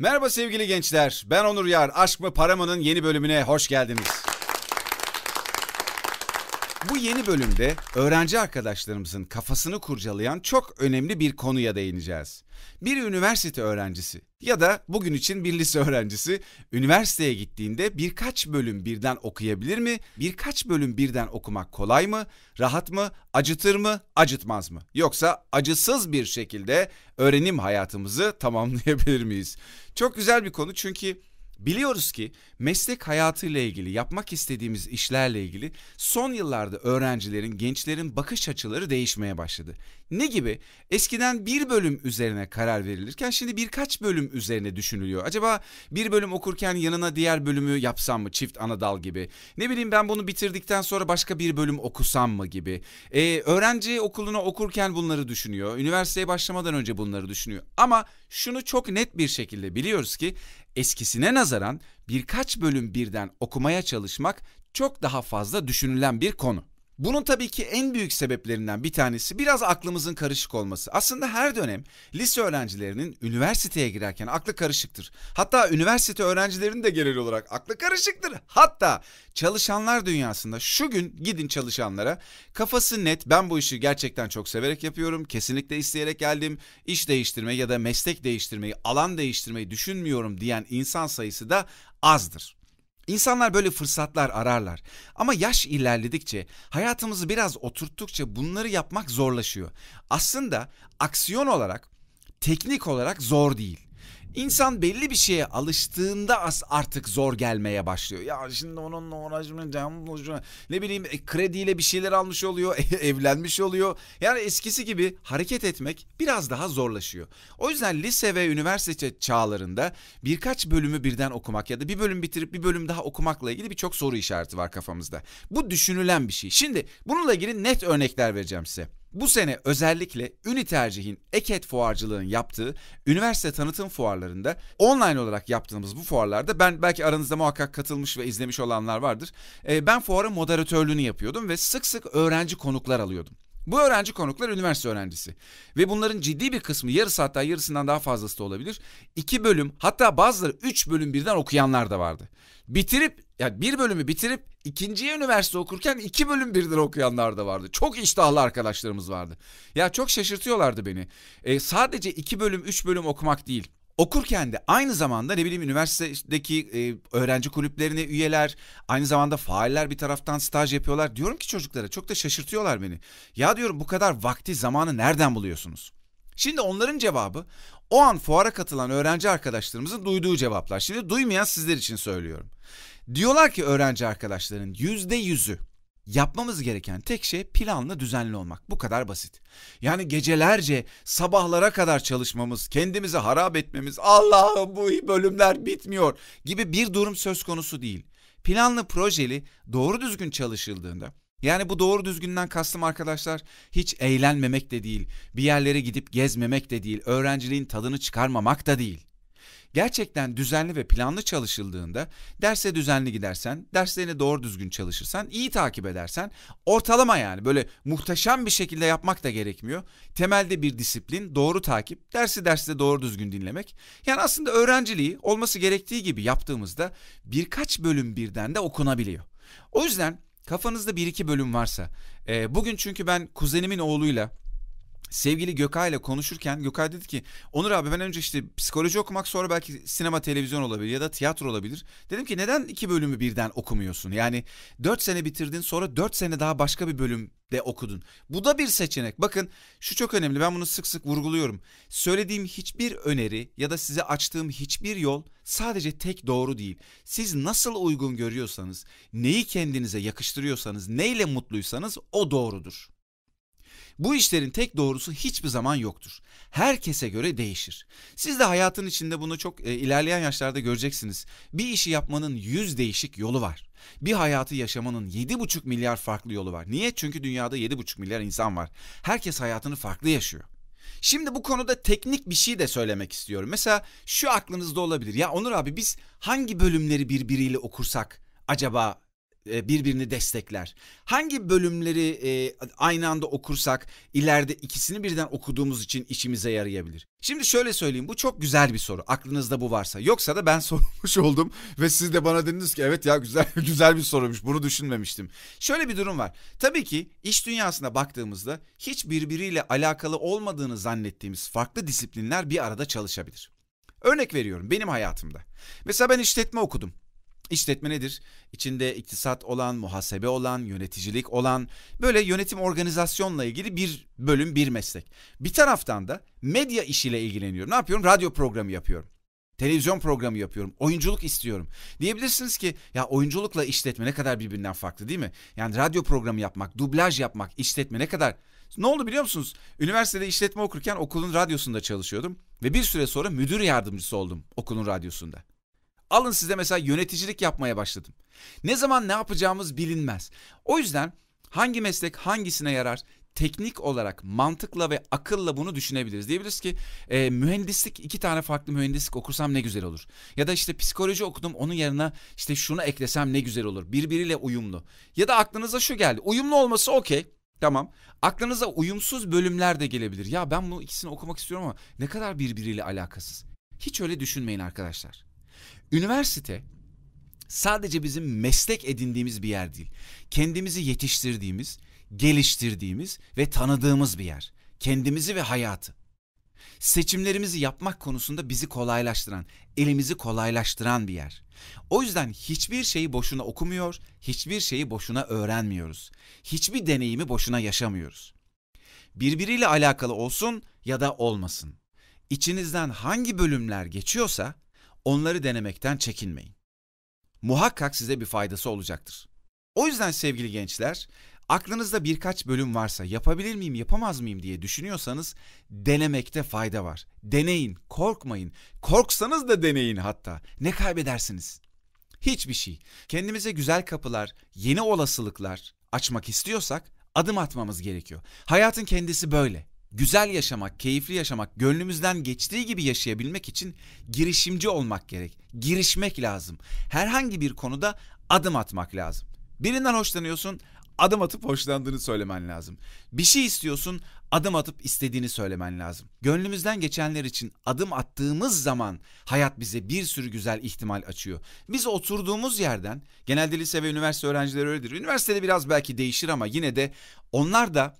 Merhaba sevgili gençler. Ben Onur Yar. Aşk mı Para mı'nın yeni bölümüne hoş geldiniz. Bu yeni bölümde öğrenci arkadaşlarımızın kafasını kurcalayan çok önemli bir konuya değineceğiz. Bir üniversite öğrencisi ya da bugün için bir lise öğrencisi üniversiteye gittiğinde birkaç bölüm birden okuyabilir mi? Birkaç bölüm birden okumak kolay mı? Rahat mı? Acıtır mı? Acıtmaz mı? Yoksa acısız bir şekilde öğrenim hayatımızı tamamlayabilir miyiz? Çok güzel bir konu çünkü Biliyoruz ki meslek hayatıyla ilgili yapmak istediğimiz işlerle ilgili son yıllarda öğrencilerin, gençlerin bakış açıları değişmeye başladı. Ne gibi? Eskiden bir bölüm üzerine karar verilirken şimdi birkaç bölüm üzerine düşünülüyor. Acaba bir bölüm okurken yanına diğer bölümü yapsam mı çift ana dal gibi? Ne bileyim ben bunu bitirdikten sonra başka bir bölüm okusam mı gibi? Ee, öğrenci okuluna okurken bunları düşünüyor. Üniversiteye başlamadan önce bunları düşünüyor. Ama şunu çok net bir şekilde biliyoruz ki eskisine nazaran birkaç bölüm birden okumaya çalışmak çok daha fazla düşünülen bir konu. Bunun tabii ki en büyük sebeplerinden bir tanesi biraz aklımızın karışık olması. Aslında her dönem lise öğrencilerinin üniversiteye girerken aklı karışıktır. Hatta üniversite öğrencilerinin de genel olarak aklı karışıktır. Hatta çalışanlar dünyasında şu gün gidin çalışanlara kafası net ben bu işi gerçekten çok severek yapıyorum. Kesinlikle isteyerek geldim. İş değiştirmeyi ya da meslek değiştirmeyi, alan değiştirmeyi düşünmüyorum diyen insan sayısı da azdır. İnsanlar böyle fırsatlar ararlar. Ama yaş ilerledikçe, hayatımızı biraz oturttukça bunları yapmak zorlaşıyor. Aslında aksiyon olarak, teknik olarak zor değil. İnsan belli bir şeye alıştığında as artık zor gelmeye başlıyor. Ya şimdi onunla uğraşmayacağım. Ne bileyim e, krediyle bir şeyler almış oluyor. evlenmiş oluyor. Yani eskisi gibi hareket etmek biraz daha zorlaşıyor. O yüzden lise ve üniversite çağlarında birkaç bölümü birden okumak ya da bir bölüm bitirip bir bölüm daha okumakla ilgili birçok soru işareti var kafamızda. Bu düşünülen bir şey. Şimdi bununla ilgili net örnekler vereceğim size. Bu sene özellikle Ünitercih'in Eket Fuarcılığın yaptığı üniversite tanıtım fuarlarında online olarak yaptığımız bu fuarlarda ben belki aranızda muhakkak katılmış ve izlemiş olanlar vardır. E, ben fuarın moderatörlüğünü yapıyordum ve sık sık öğrenci konuklar alıyordum. Bu öğrenci konuklar üniversite öğrencisi ve bunların ciddi bir kısmı yarısı hatta yarısından daha fazlası da olabilir. İki bölüm hatta bazıları üç bölüm birden okuyanlar da vardı. Bitirip yani bir bölümü bitirip ikinciye üniversite okurken iki bölüm birden okuyanlar da vardı. Çok iştahlı arkadaşlarımız vardı. Ya çok şaşırtıyorlardı beni. E, sadece iki bölüm üç bölüm okumak değil okurken de aynı zamanda ne bileyim üniversitedeki e, öğrenci kulüplerine üyeler, aynı zamanda failler bir taraftan staj yapıyorlar. Diyorum ki çocuklara çok da şaşırtıyorlar beni. Ya diyorum bu kadar vakti zamanı nereden buluyorsunuz? Şimdi onların cevabı o an fuara katılan öğrenci arkadaşlarımızın duyduğu cevaplar. Şimdi duymayan sizler için söylüyorum. Diyorlar ki öğrenci arkadaşların yüzde yüzü Yapmamız gereken tek şey planlı düzenli olmak. Bu kadar basit. Yani gecelerce sabahlara kadar çalışmamız, kendimizi harap etmemiz, Allah'ım bu bölümler bitmiyor gibi bir durum söz konusu değil. Planlı projeli doğru düzgün çalışıldığında yani bu doğru düzgünden kastım arkadaşlar hiç eğlenmemek de değil, bir yerlere gidip gezmemek de değil, öğrenciliğin tadını çıkarmamak da değil gerçekten düzenli ve planlı çalışıldığında derse düzenli gidersen, derslerini doğru düzgün çalışırsan, iyi takip edersen ortalama yani böyle muhteşem bir şekilde yapmak da gerekmiyor. Temelde bir disiplin, doğru takip, dersi derste doğru düzgün dinlemek. Yani aslında öğrenciliği olması gerektiği gibi yaptığımızda birkaç bölüm birden de okunabiliyor. O yüzden kafanızda bir iki bölüm varsa, e, bugün çünkü ben kuzenimin oğluyla sevgili Gökay ile konuşurken Gökay dedi ki Onur abi ben önce işte psikoloji okumak sonra belki sinema televizyon olabilir ya da tiyatro olabilir. Dedim ki neden iki bölümü birden okumuyorsun? Yani dört sene bitirdin sonra dört sene daha başka bir bölümde okudun. Bu da bir seçenek. Bakın şu çok önemli ben bunu sık sık vurguluyorum. Söylediğim hiçbir öneri ya da size açtığım hiçbir yol sadece tek doğru değil. Siz nasıl uygun görüyorsanız, neyi kendinize yakıştırıyorsanız, neyle mutluysanız o doğrudur. Bu işlerin tek doğrusu hiçbir zaman yoktur. Herkese göre değişir. Siz de hayatın içinde bunu çok e, ilerleyen yaşlarda göreceksiniz. Bir işi yapmanın yüz değişik yolu var. Bir hayatı yaşamanın 7,5 milyar farklı yolu var. Niye? Çünkü dünyada 7,5 milyar insan var. Herkes hayatını farklı yaşıyor. Şimdi bu konuda teknik bir şey de söylemek istiyorum. Mesela şu aklınızda olabilir. Ya Onur abi biz hangi bölümleri birbiriyle okursak acaba e, birbirini destekler. Hangi bölümleri e, aynı anda okursak ileride ikisini birden okuduğumuz için işimize yarayabilir. Şimdi şöyle söyleyeyim bu çok güzel bir soru. Aklınızda bu varsa. Yoksa da ben sormuş oldum ve siz de bana dediniz ki evet ya güzel güzel bir soruymuş. Bunu düşünmemiştim. Şöyle bir durum var. Tabii ki iş dünyasına baktığımızda hiç birbiriyle alakalı olmadığını zannettiğimiz farklı disiplinler bir arada çalışabilir. Örnek veriyorum benim hayatımda. Mesela ben işletme okudum. İşletme nedir? İçinde iktisat olan, muhasebe olan, yöneticilik olan böyle yönetim organizasyonla ilgili bir bölüm, bir meslek. Bir taraftan da medya işiyle ilgileniyorum. Ne yapıyorum? Radyo programı yapıyorum. Televizyon programı yapıyorum. Oyunculuk istiyorum. Diyebilirsiniz ki ya oyunculukla işletme ne kadar birbirinden farklı değil mi? Yani radyo programı yapmak, dublaj yapmak, işletme ne kadar ne oldu biliyor musunuz? Üniversitede işletme okurken okulun radyosunda çalışıyordum ve bir süre sonra müdür yardımcısı oldum okulun radyosunda. Alın size mesela yöneticilik yapmaya başladım. Ne zaman ne yapacağımız bilinmez. O yüzden hangi meslek hangisine yarar? teknik olarak mantıkla ve akılla bunu düşünebiliriz. Diyebiliriz ki e, mühendislik iki tane farklı mühendislik okursam ne güzel olur. Ya da işte psikoloji okudum onun yerine işte şunu eklesem ne güzel olur. Birbiriyle uyumlu. Ya da aklınıza şu geldi. Uyumlu olması okey. Tamam. Aklınıza uyumsuz bölümler de gelebilir. Ya ben bu ikisini okumak istiyorum ama ne kadar birbiriyle alakasız. Hiç öyle düşünmeyin arkadaşlar. Üniversite sadece bizim meslek edindiğimiz bir yer değil. Kendimizi yetiştirdiğimiz, geliştirdiğimiz ve tanıdığımız bir yer. Kendimizi ve hayatı. Seçimlerimizi yapmak konusunda bizi kolaylaştıran, elimizi kolaylaştıran bir yer. O yüzden hiçbir şeyi boşuna okumuyor, hiçbir şeyi boşuna öğrenmiyoruz. Hiçbir deneyimi boşuna yaşamıyoruz. Birbiriyle alakalı olsun ya da olmasın. İçinizden hangi bölümler geçiyorsa onları denemekten çekinmeyin. Muhakkak size bir faydası olacaktır. O yüzden sevgili gençler, aklınızda birkaç bölüm varsa yapabilir miyim, yapamaz mıyım diye düşünüyorsanız denemekte fayda var. Deneyin, korkmayın. Korksanız da deneyin hatta. Ne kaybedersiniz? Hiçbir şey. Kendimize güzel kapılar, yeni olasılıklar açmak istiyorsak adım atmamız gerekiyor. Hayatın kendisi böyle güzel yaşamak, keyifli yaşamak, gönlümüzden geçtiği gibi yaşayabilmek için girişimci olmak gerek. Girişmek lazım. Herhangi bir konuda adım atmak lazım. Birinden hoşlanıyorsun, adım atıp hoşlandığını söylemen lazım. Bir şey istiyorsun, adım atıp istediğini söylemen lazım. Gönlümüzden geçenler için adım attığımız zaman hayat bize bir sürü güzel ihtimal açıyor. Biz oturduğumuz yerden, genelde lise ve üniversite öğrencileri öyledir. Üniversitede biraz belki değişir ama yine de onlar da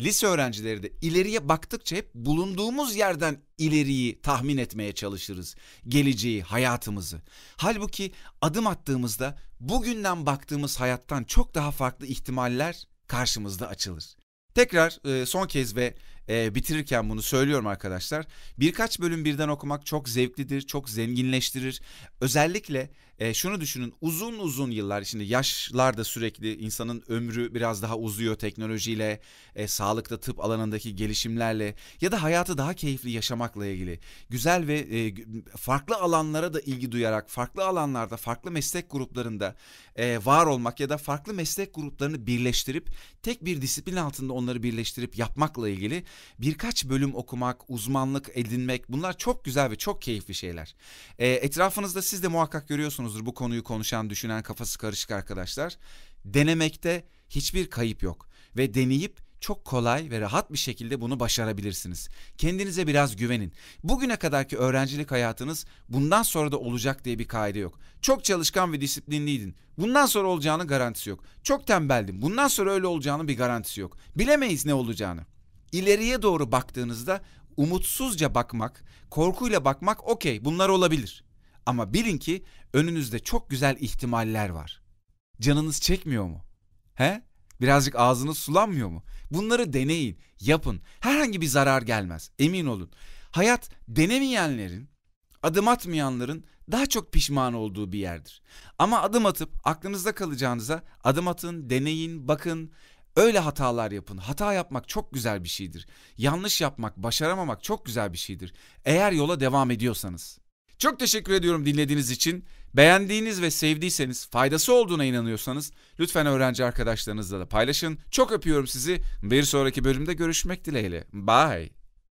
lise öğrencileri de ileriye baktıkça hep bulunduğumuz yerden ileriyi tahmin etmeye çalışırız. Geleceği, hayatımızı. Halbuki adım attığımızda bugünden baktığımız hayattan çok daha farklı ihtimaller karşımızda açılır. Tekrar e, son kez ve e, bitirirken bunu söylüyorum arkadaşlar. Birkaç bölüm birden okumak çok zevklidir, çok zenginleştirir. Özellikle e, şunu düşünün uzun uzun yıllar içinde yaşlarda sürekli insanın ömrü biraz daha uzuyor teknolojiyle, e, sağlıkta tıp alanındaki gelişimlerle ya da hayatı daha keyifli yaşamakla ilgili güzel ve e, farklı alanlara da ilgi duyarak farklı alanlarda farklı meslek gruplarında e, var olmak ya da farklı meslek gruplarını birleştirip tek bir disiplin altında onu onları birleştirip yapmakla ilgili birkaç bölüm okumak, uzmanlık edinmek bunlar çok güzel ve çok keyifli şeyler. E, etrafınızda siz de muhakkak görüyorsunuzdur bu konuyu konuşan, düşünen, kafası karışık arkadaşlar. Denemekte hiçbir kayıp yok ve deneyip çok kolay ve rahat bir şekilde bunu başarabilirsiniz. Kendinize biraz güvenin. Bugüne kadarki öğrencilik hayatınız bundan sonra da olacak diye bir kaide yok. Çok çalışkan ve disiplinliydin. Bundan sonra olacağının garantisi yok. Çok tembeldin. Bundan sonra öyle olacağının bir garantisi yok. Bilemeyiz ne olacağını. İleriye doğru baktığınızda umutsuzca bakmak, korkuyla bakmak okey bunlar olabilir. Ama bilin ki önünüzde çok güzel ihtimaller var. Canınız çekmiyor mu? He? Birazcık ağzınız sulanmıyor mu? Bunları deneyin, yapın. Herhangi bir zarar gelmez. Emin olun. Hayat denemeyenlerin, adım atmayanların daha çok pişman olduğu bir yerdir. Ama adım atıp aklınızda kalacağınıza adım atın, deneyin, bakın. Öyle hatalar yapın. Hata yapmak çok güzel bir şeydir. Yanlış yapmak, başaramamak çok güzel bir şeydir. Eğer yola devam ediyorsanız. Çok teşekkür ediyorum dinlediğiniz için. Beğendiğiniz ve sevdiyseniz, faydası olduğuna inanıyorsanız lütfen öğrenci arkadaşlarınızla da paylaşın. Çok öpüyorum sizi. Bir sonraki bölümde görüşmek dileğiyle. Bye.